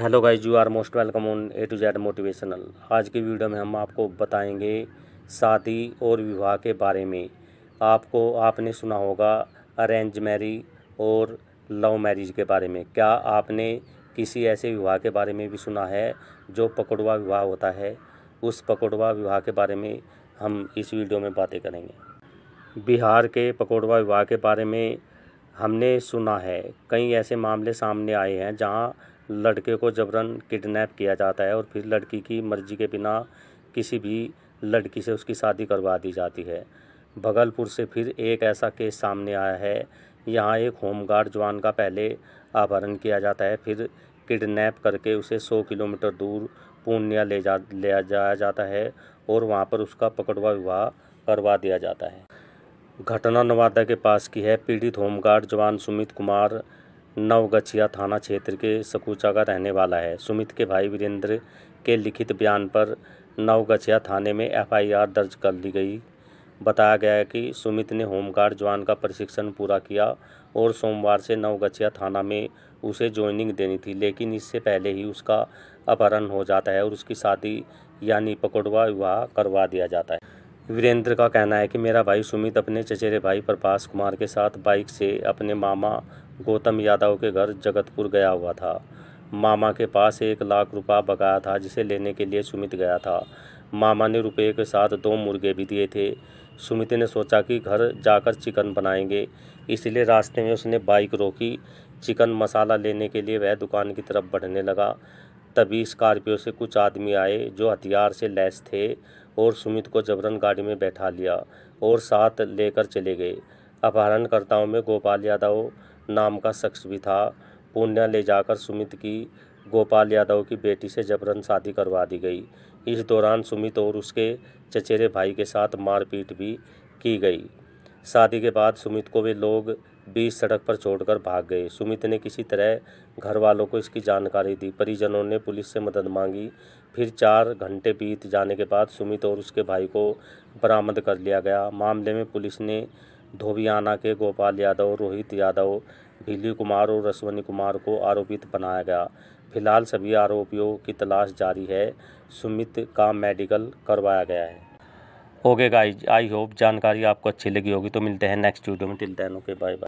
hello guys you are most welcome on A to Z motivational आज की video में हम आपको बताएंगे शादी और विवाह के बारे में आपको आपने सुना होगा अरेंज मैरिज और लव मैरिज के बारे में क्या आपने किसी ऐसे विवाह के बारे में भी सुना है जो पकड़वा विवाह होता है उस पकड़वा विवाह के बारे में हम इस वीडियो में बातें करेंगे बिहार के पकौड़वा विवाह के बारे में हमने सुना है कई ऐसे मामले सामने आए हैं जहाँ लड़के को जबरन किडनैप किया जाता है और फिर लड़की की मर्ज़ी के बिना किसी भी लड़की से उसकी शादी करवा दी जाती है भगलपुर से फिर एक ऐसा केस सामने आया है यहाँ एक होमगार्ड जवान का पहले अपहरण किया जाता है फिर किडनैप करके उसे सौ किलोमीटर दूर पूर्णिया ले जा ले जाया जाता है और वहाँ पर उसका पकड़वा विवाह करवा दिया जाता है घटना नवादा के पास की है पीड़ित होमगार्ड जवान सुमित कुमार नवगछिया थाना क्षेत्र के सकूचा का रहने वाला है सुमित के भाई वीरेंद्र के लिखित बयान पर नवगछिया थाने में एफआईआर दर्ज कर ली गई बताया गया है कि सुमित ने होमगार्ड जवान का प्रशिक्षण पूरा किया और सोमवार से नवगछिया थाना में उसे ज्वाइनिंग देनी थी लेकिन इससे पहले ही उसका अपहरण हो जाता है और उसकी शादी यानी पकड़वा विवाह करवा दिया जाता है वीरेंद्र का कहना है कि मेरा भाई सुमित अपने चचेरे भाई प्रभाष कुमार के साथ बाइक से अपने मामा गौतम यादव के घर जगतपुर गया हुआ था मामा के पास एक लाख रुपया बकाया था जिसे लेने के लिए सुमित गया था मामा ने रुपये के साथ दो मुर्गे भी दिए थे सुमित ने सोचा कि घर जाकर चिकन बनाएंगे इसलिए रास्ते में उसने बाइक रोकी चिकन मसाला लेने के लिए वह दुकान की तरफ बढ़ने लगा तभी स्कॉर्पियो से कुछ आदमी आए जो हथियार से लैस थे और सुमित को जबरन गाड़ी में बैठा लिया और साथ लेकर चले गए अपहरणकर्ताओं में गोपाल यादव नाम का शख्स भी था पूर्णिया ले जाकर सुमित की गोपाल यादव की बेटी से जबरन शादी करवा दी गई इस दौरान सुमित और उसके चचेरे भाई के साथ मारपीट भी की गई शादी के बाद सुमित को वे लोग बीच सड़क पर छोड़कर भाग गए सुमित ने किसी तरह घर वालों को इसकी जानकारी दी परिजनों ने पुलिस से मदद मांगी फिर चार घंटे बीत जाने के बाद सुमित और उसके भाई को बरामद कर लिया गया मामले में पुलिस ने धोबियाना के गोपाल यादव रोहित यादव भिली कुमार और अश्वनी कुमार को आरोपित बनाया गया फिलहाल सभी आरोपियों की तलाश जारी है सुमित का मेडिकल करवाया गया है ओके गाइज आई होप जानकारी आपको अच्छी लगी होगी तो मिलते हैं नेक्स्ट वीडियो में till then okay bye bye